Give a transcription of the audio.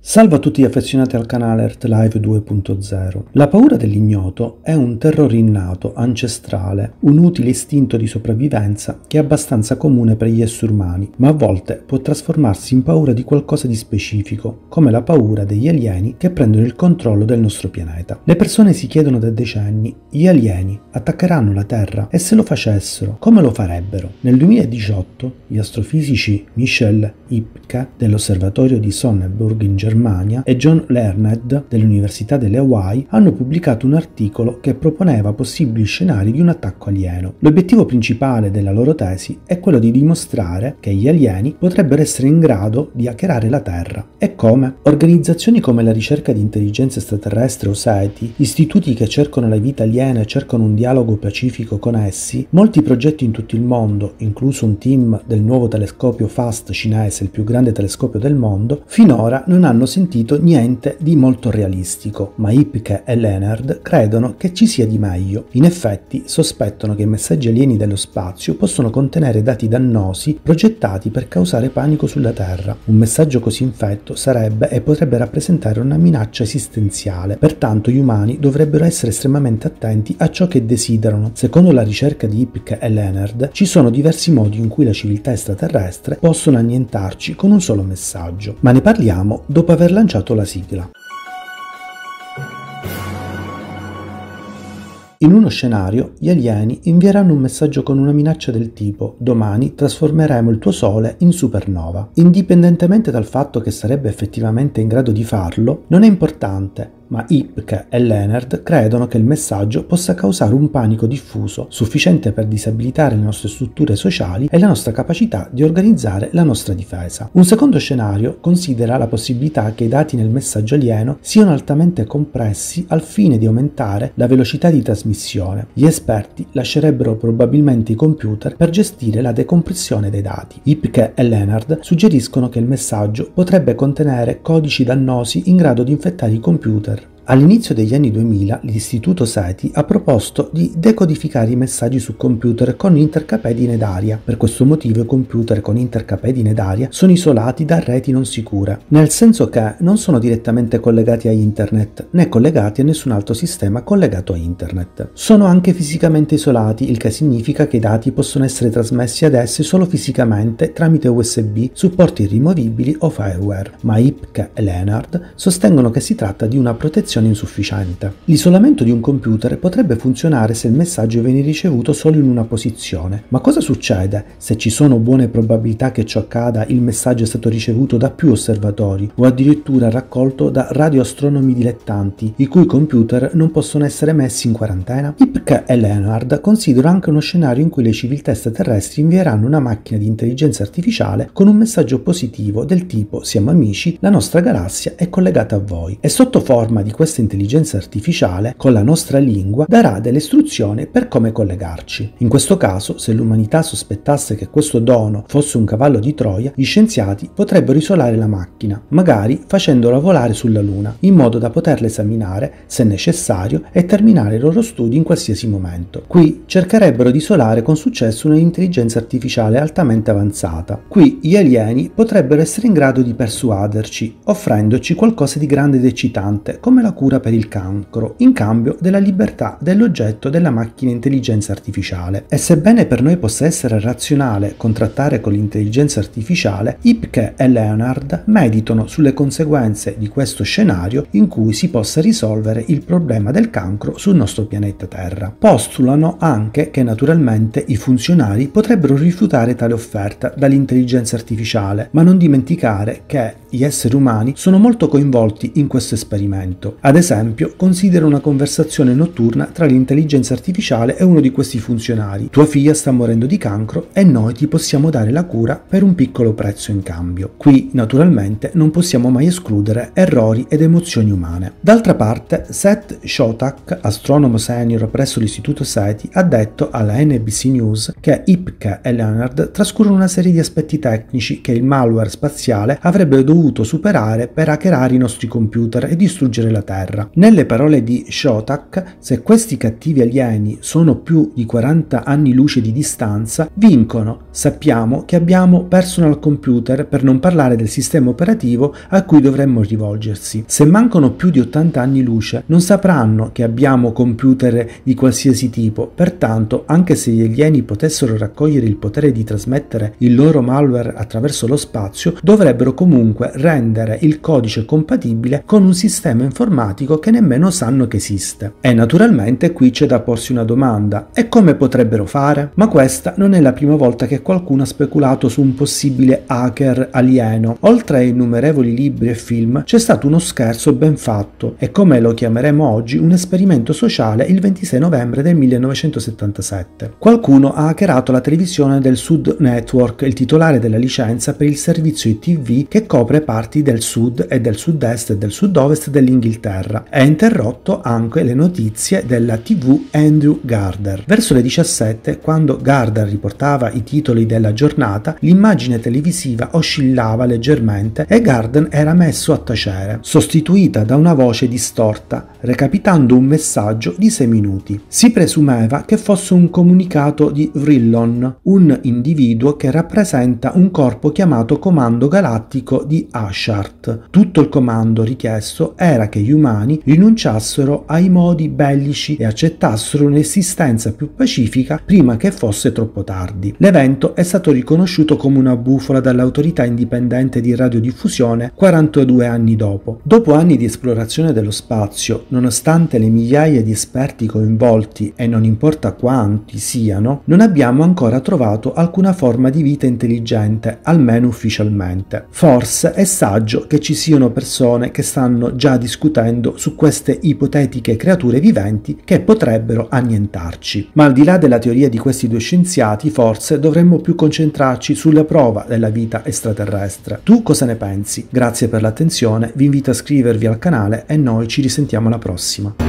Salve a tutti gli affezionati al canale Earth Live 2.0. La paura dell'ignoto è un terrore innato, ancestrale, un utile istinto di sopravvivenza che è abbastanza comune per gli esseri umani, ma a volte può trasformarsi in paura di qualcosa di specifico, come la paura degli alieni che prendono il controllo del nostro pianeta. Le persone si chiedono da decenni, gli alieni attaccheranno la Terra e se lo facessero, come lo farebbero? Nel 2018 gli astrofisici Michel Ipke dell'osservatorio di Sonneburg in Germania Germania e John Lerned dell'Università delle Hawaii hanno pubblicato un articolo che proponeva possibili scenari di un attacco alieno. L'obiettivo principale della loro tesi è quello di dimostrare che gli alieni potrebbero essere in grado di hackerare la Terra. E come? Organizzazioni come la ricerca di intelligenza extraterrestre o SETI, istituti che cercano la vita aliena e cercano un dialogo pacifico con essi, molti progetti in tutto il mondo, incluso un team del nuovo telescopio FAST cinese, il più grande telescopio del mondo, finora non hanno hanno sentito niente di molto realistico, ma Ipke e Leonard credono che ci sia di meglio. In effetti sospettano che i messaggi alieni dello spazio possono contenere dati dannosi progettati per causare panico sulla Terra. Un messaggio così infetto sarebbe e potrebbe rappresentare una minaccia esistenziale, pertanto gli umani dovrebbero essere estremamente attenti a ciò che desiderano. Secondo la ricerca di Ipke e Leonard, ci sono diversi modi in cui la civiltà extraterrestre possono annientarci con un solo messaggio. Ma ne parliamo dopo dopo aver lanciato la sigla. In uno scenario, gli alieni invieranno un messaggio con una minaccia del tipo «Domani trasformeremo il tuo Sole in supernova». Indipendentemente dal fatto che sarebbe effettivamente in grado di farlo, non è importante, ma Ipke e Leonard credono che il messaggio possa causare un panico diffuso sufficiente per disabilitare le nostre strutture sociali e la nostra capacità di organizzare la nostra difesa. Un secondo scenario considera la possibilità che i dati nel messaggio alieno siano altamente compressi al fine di aumentare la velocità di trasmissione. Gli esperti lascerebbero probabilmente i computer per gestire la decompressione dei dati. Ipke e Leonard suggeriscono che il messaggio potrebbe contenere codici dannosi in grado di infettare i computer All'inizio degli anni 2000 l'Istituto SETI ha proposto di decodificare i messaggi su computer con intercapedine d'aria. Per questo motivo i computer con intercapedine d'aria sono isolati da reti non sicure, nel senso che non sono direttamente collegati a internet né collegati a nessun altro sistema collegato a internet. Sono anche fisicamente isolati, il che significa che i dati possono essere trasmessi ad essi solo fisicamente tramite USB, supporti rimovibili o fireware. Ma Ipke e Leonard sostengono che si tratta di una protezione connessione insufficiente. L'isolamento di un computer potrebbe funzionare se il messaggio viene ricevuto solo in una posizione, ma cosa succede se ci sono buone probabilità che ciò accada, il messaggio è stato ricevuto da più osservatori o addirittura raccolto da radioastronomi dilettanti, i cui computer non possono essere messi in quarantena? Ipk e Leonard considerano anche uno scenario in cui le civiltà extraterrestri invieranno una macchina di intelligenza artificiale con un messaggio positivo del tipo siamo amici, la nostra galassia è collegata a voi. E sotto forma di questo questa intelligenza artificiale con la nostra lingua darà delle istruzioni per come collegarci. In questo caso, se l'umanità sospettasse che questo dono fosse un cavallo di Troia, gli scienziati potrebbero isolare la macchina, magari facendola volare sulla Luna, in modo da poterla esaminare, se necessario, e terminare i loro studi in qualsiasi momento. Qui cercherebbero di isolare con successo un'intelligenza artificiale altamente avanzata. Qui gli alieni potrebbero essere in grado di persuaderci, offrendoci qualcosa di grande ed eccitante, come la cura per il cancro in cambio della libertà dell'oggetto della macchina intelligenza artificiale. E sebbene per noi possa essere razionale contrattare con l'intelligenza artificiale, Ipke e Leonard meditano sulle conseguenze di questo scenario in cui si possa risolvere il problema del cancro sul nostro pianeta Terra. Postulano anche che naturalmente i funzionari potrebbero rifiutare tale offerta dall'intelligenza artificiale, ma non dimenticare che gli esseri umani sono molto coinvolti in questo esperimento. Ad esempio, considera una conversazione notturna tra l'intelligenza artificiale e uno di questi funzionari. Tua figlia sta morendo di cancro e noi ti possiamo dare la cura per un piccolo prezzo in cambio. Qui, naturalmente, non possiamo mai escludere errori ed emozioni umane. D'altra parte, Seth Shotak, astronomo senior presso l'istituto SETI, ha detto alla NBC News che Ipke e Leonard trascurano una serie di aspetti tecnici che il malware spaziale avrebbe dovuto dovuto superare per hackerare i nostri computer e distruggere la Terra. Nelle parole di Shotak, se questi cattivi alieni sono più di 40 anni luce di distanza, vincono. Sappiamo che abbiamo personal computer per non parlare del sistema operativo a cui dovremmo rivolgersi. Se mancano più di 80 anni luce, non sapranno che abbiamo computer di qualsiasi tipo, pertanto anche se gli alieni potessero raccogliere il potere di trasmettere il loro malware attraverso lo spazio, dovrebbero comunque rendere il codice compatibile con un sistema informatico che nemmeno sanno che esiste. E naturalmente qui c'è da porsi una domanda, e come potrebbero fare? Ma questa non è la prima volta che qualcuno ha speculato su un possibile hacker alieno. Oltre ai innumerevoli libri e film c'è stato uno scherzo ben fatto e come lo chiameremo oggi un esperimento sociale il 26 novembre del 1977. Qualcuno ha hackerato la televisione del Sud Network, il titolare della licenza per il servizio ITV che copre le parti del sud e del sud-est e del sud-ovest dell'Inghilterra e ha interrotto anche le notizie della TV Andrew Gardner. Verso le 17, quando Gardner riportava i titoli della giornata, l'immagine televisiva oscillava leggermente e Gardner era messo a tacere, sostituita da una voce distorta, recapitando un messaggio di 6 minuti. Si presumeva che fosse un comunicato di Vrillon, un individuo che rappresenta un corpo chiamato Comando Galattico di Ashart. Tutto il comando richiesto era che gli umani rinunciassero ai modi bellici e accettassero un'esistenza più pacifica prima che fosse troppo tardi. L'evento è stato riconosciuto come una bufola dall'autorità indipendente di radiodiffusione 42 anni dopo. Dopo anni di esplorazione dello spazio, nonostante le migliaia di esperti coinvolti e non importa quanti siano, non abbiamo ancora trovato alcuna forma di vita intelligente, almeno ufficialmente. Forse è saggio che ci siano persone che stanno già discutendo su queste ipotetiche creature viventi che potrebbero annientarci. Ma al di là della teoria di questi due scienziati, forse dovremmo più concentrarci sulla prova della vita extraterrestre. Tu cosa ne pensi? Grazie per l'attenzione, vi invito a iscrivervi al canale e noi ci risentiamo alla prossima.